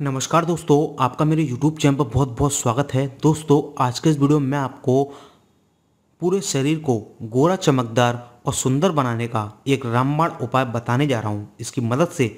नमस्कार दोस्तों आपका मेरे YouTube चैनल पर बहुत बहुत स्वागत है दोस्तों आज के इस वीडियो में मैं आपको पूरे शरीर को गोरा चमकदार और सुंदर बनाने का एक रामबाण उपाय बताने जा रहा हूँ इसकी मदद से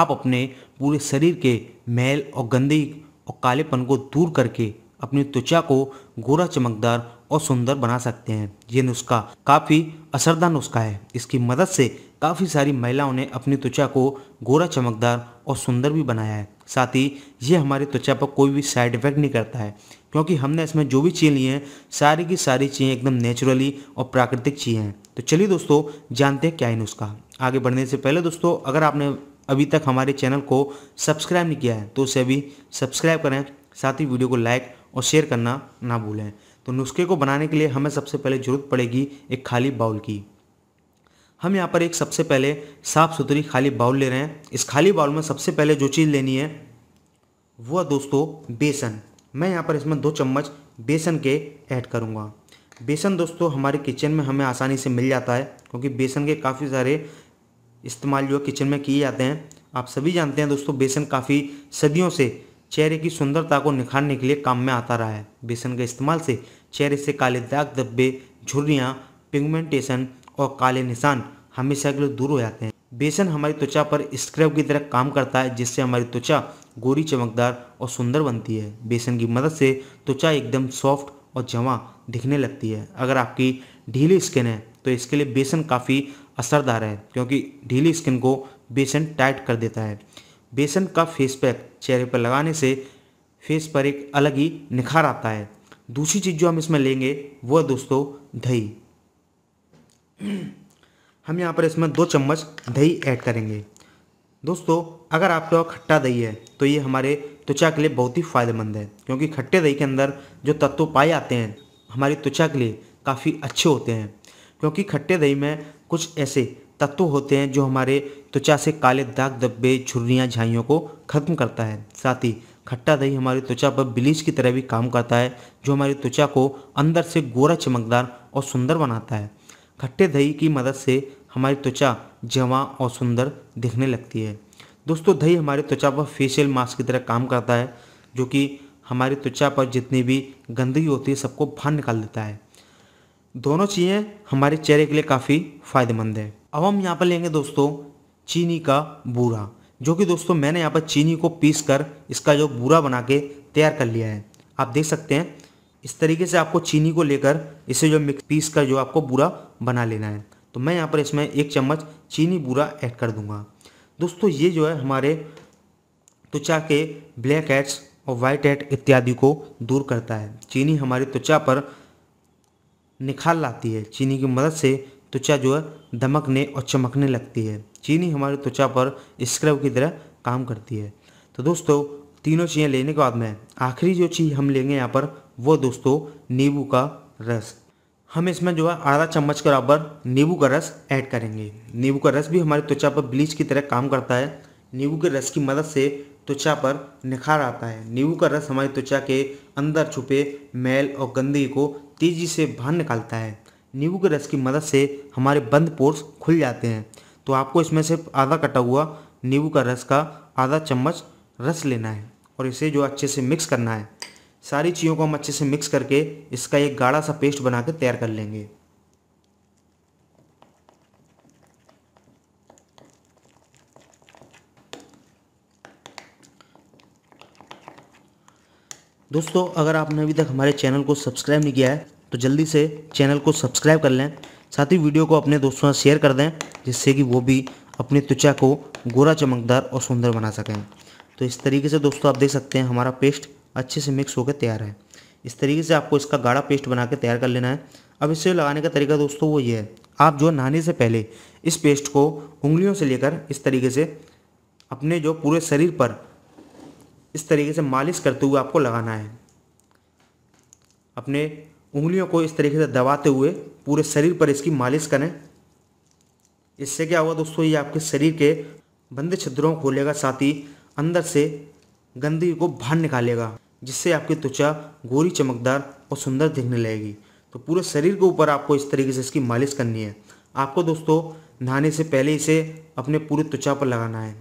आप अपने पूरे शरीर के मैल और गंदगी और कालेपन को दूर करके अपनी त्वचा को गोरा चमकदार और सुंदर बना सकते हैं ये नुस्खा काफ़ी असरदार नुस्खा है इसकी मदद से काफ़ी सारी महिलाओं ने अपनी त्वचा को गोरा चमकदार और सुंदर भी बनाया है साथ ही ये हमारे त्वचा पर कोई भी साइड इफेक्ट नहीं करता है क्योंकि हमने इसमें जो भी चीज़ ली हैं सारी की सारी चीज़ें एकदम नेचुरली और प्राकृतिक चीज़ें हैं तो चलिए दोस्तों जानते हैं क्या है नुस्खा आगे बढ़ने से पहले दोस्तों अगर आपने अभी तक हमारे चैनल को सब्सक्राइब नहीं किया है तो उसे अभी सब्सक्राइब करें साथ ही वीडियो को लाइक और शेयर करना ना भूलें तो नुस्खे को बनाने के लिए हमें सबसे पहले ज़रूरत पड़ेगी एक खाली बाउल की हम यहाँ पर एक सबसे पहले साफ़ सुथरी खाली बाउल ले रहे हैं इस खाली बाउल में सबसे पहले जो चीज़ लेनी है वो दोस्तों बेसन मैं यहाँ पर इसमें दो चम्मच बेसन के ऐड करूँगा बेसन दोस्तों हमारे किचन में हमें आसानी से मिल जाता है क्योंकि बेसन के काफ़ी सारे इस्तेमाल जो किचन में किए जाते हैं आप सभी जानते हैं दोस्तों बेसन काफ़ी सदियों से चेहरे की सुंदरता को निखारने के लिए काम में आता रहा है बेसन के इस्तेमाल से चेहरे से काले दाग धब्बे झुर्रियाँ पिगमेंटेशन और काले निशान हमेशा के लिए दूर हो जाते हैं बेसन हमारी त्वचा पर स्क्रब की तरह काम करता है जिससे हमारी त्वचा गोरी चमकदार और सुंदर बनती है बेसन की मदद से त्वचा एकदम सॉफ्ट और जमा दिखने लगती है अगर आपकी ढीली स्किन है तो इसके लिए बेसन काफ़ी असरदार है क्योंकि ढीली स्किन को बेसन टाइट कर देता है बेसन का फेस पैक चेहरे पर लगाने से फेस पर एक अलग ही निखार आता है दूसरी चीज़ जो हम इसमें लेंगे वो है दोस्तों दही हम यहाँ पर इसमें दो चम्मच दही ऐड करेंगे दोस्तों अगर आपके पास खट्टा दही है तो ये हमारे त्वचा के लिए बहुत ही फायदेमंद है क्योंकि खट्टे दही के अंदर जो तत्व पाए जाते हैं हमारी त्वचा के लिए काफ़ी अच्छे होते हैं क्योंकि खट्टे दही में कुछ ऐसे तत्व होते हैं जो हमारे त्वचा से काले दाग धब्बे झुर्रियाँ झाइयों को ख़त्म करता है साथ ही खट्टा दही हमारी त्वचा पर ब्लीच की तरह भी काम करता है जो हमारी त्वचा को अंदर से गोरा चमकदार और सुंदर बनाता है खट्टे दही की मदद से हमारी त्वचा जवां और सुंदर दिखने लगती है दोस्तों दही हमारे त्वचा पर फेशियल मास्क की तरह काम करता है जो कि हमारी त्वचा पर जितनी भी गंदगी होती है सबको बाहर निकाल देता है दोनों चीज़ें हमारे चेहरे के लिए काफ़ी फ़ायदेमंद है अब हम यहाँ पर लेंगे दोस्तों चीनी का बूरा जो कि दोस्तों मैंने यहाँ पर चीनी को पीस कर इसका जो बूरा बना के तैयार कर लिया है आप देख सकते हैं इस तरीके से आपको चीनी को लेकर इसे जो मिक्स पीस कर जो आपको बूरा बना लेना है तो मैं यहाँ पर इसमें एक चम्मच चीनी बूरा ऐड कर दूंगा दोस्तों ये जो है हमारे त्वचा के ब्लैक हेड्स और वाइट हेड इत्यादि को दूर करता है चीनी हमारी त्वचा पर निखार लाती है चीनी की मदद से त्वचा जो है दमकने और चमकने लगती है चीनी हमारी त्वचा पर स्क्रब की तरह काम करती है तो दोस्तों तीनों चीज़ें लेने के बाद में आखिरी जो चीज़ हम लेंगे यहाँ पर वो दोस्तों नींबू का रस हम इसमें जो है आधा चम्मच के बराबर नींबू का रस ऐड करेंगे नींबू का रस भी हमारी त्वचा पर ब्लीच की तरह काम करता है नींबू के रस की मदद से त्वचा पर निखार आता है नींबू का रस हमारी त्वचा के अंदर छुपे मैल और गंदगी को तेज़ी से बाहर निकालता है नींबू के रस की मदद से हमारे बंद पोर्स खुल जाते हैं तो आपको इसमें से आधा कटा हुआ नींबू का रस का आधा चम्मच रस लेना है और इसे जो अच्छे से मिक्स करना है सारी चीज़ों को हम अच्छे से मिक्स करके इसका एक गाढ़ा सा पेस्ट बना के तैयार कर लेंगे दोस्तों अगर आपने अभी तक हमारे चैनल को सब्सक्राइब नहीं किया है तो जल्दी से चैनल को सब्सक्राइब कर लें साथ ही वीडियो को अपने दोस्तों से शेयर कर दें जिससे कि वो भी अपनी त्वचा को गोरा चमकदार और सुंदर बना सकें तो इस तरीके से दोस्तों आप देख सकते हैं हमारा पेस्ट अच्छे से मिक्स होकर तैयार है इस तरीके से आपको इसका गाढ़ा पेस्ट बना के तैयार कर लेना है अब इसे लगाने का तरीका दोस्तों वो ये है आप जो नहाने से पहले इस पेस्ट को उंगलियों से लेकर इस तरीके से अपने जो पूरे शरीर पर इस तरीके से मालिश करते हुए आपको लगाना है अपने उंगलियों को इस तरीके से दबाते हुए पूरे शरीर पर इसकी मालिश करें इससे क्या होगा दोस्तों ये आपके शरीर के बंद छिद्रों को खोलेगा साथ ही अंदर से गंदगी को बाहर निकालेगा जिससे आपकी त्वचा गोरी चमकदार और सुंदर दिखने लगेगी तो पूरे शरीर के ऊपर आपको इस तरीके से इसकी मालिश करनी है आपको दोस्तों नहाने से पहले इसे अपने पूरी त्वचा पर लगाना है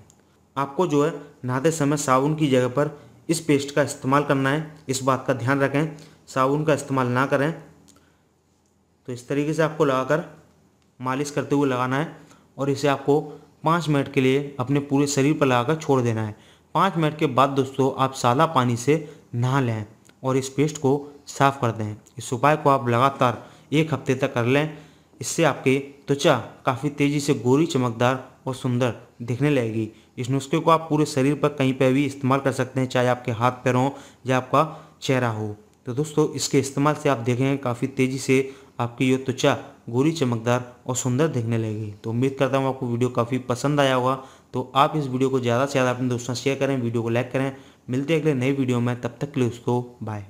आपको जो है नहाते समय साबुन की जगह पर इस पेस्ट का इस्तेमाल करना है इस बात का ध्यान रखें साबुन का इस्तेमाल ना करें तो इस तरीके से आपको लगाकर मालिश करते हुए लगाना है और इसे आपको पाँच मिनट के लिए अपने पूरे शरीर पर लगाकर छोड़ देना है पाँच मिनट के बाद दोस्तों आप सादा पानी से नहा लें और इस पेस्ट को साफ कर दें इस उपाय को आप लगातार एक हफ्ते तक कर लें इससे आपकी त्वचा काफ़ी तेज़ी से गोरी चमकदार और सुंदर दिखने लगेगी इस नुस्खे को आप पूरे शरीर पर कहीं पर भी इस्तेमाल कर सकते हैं चाहे आपके हाथ पैर हों या आपका चेहरा हो तो दोस्तों इसके इस्तेमाल से आप देखेंगे काफ़ी तेज़ी से आपकी ये त्वचा गोरी चमकदार और सुंदर दिखने लगेगी तो उम्मीद करता हूँ आपको वीडियो काफ़ी पसंद आया होगा तो आप इस वीडियो को ज़्यादा से ज़्यादा अपने दोस्तों शेयर करें वीडियो को लाइक करें मिलते हैं अगले नए वीडियो में तब तक के लिए उसको बाय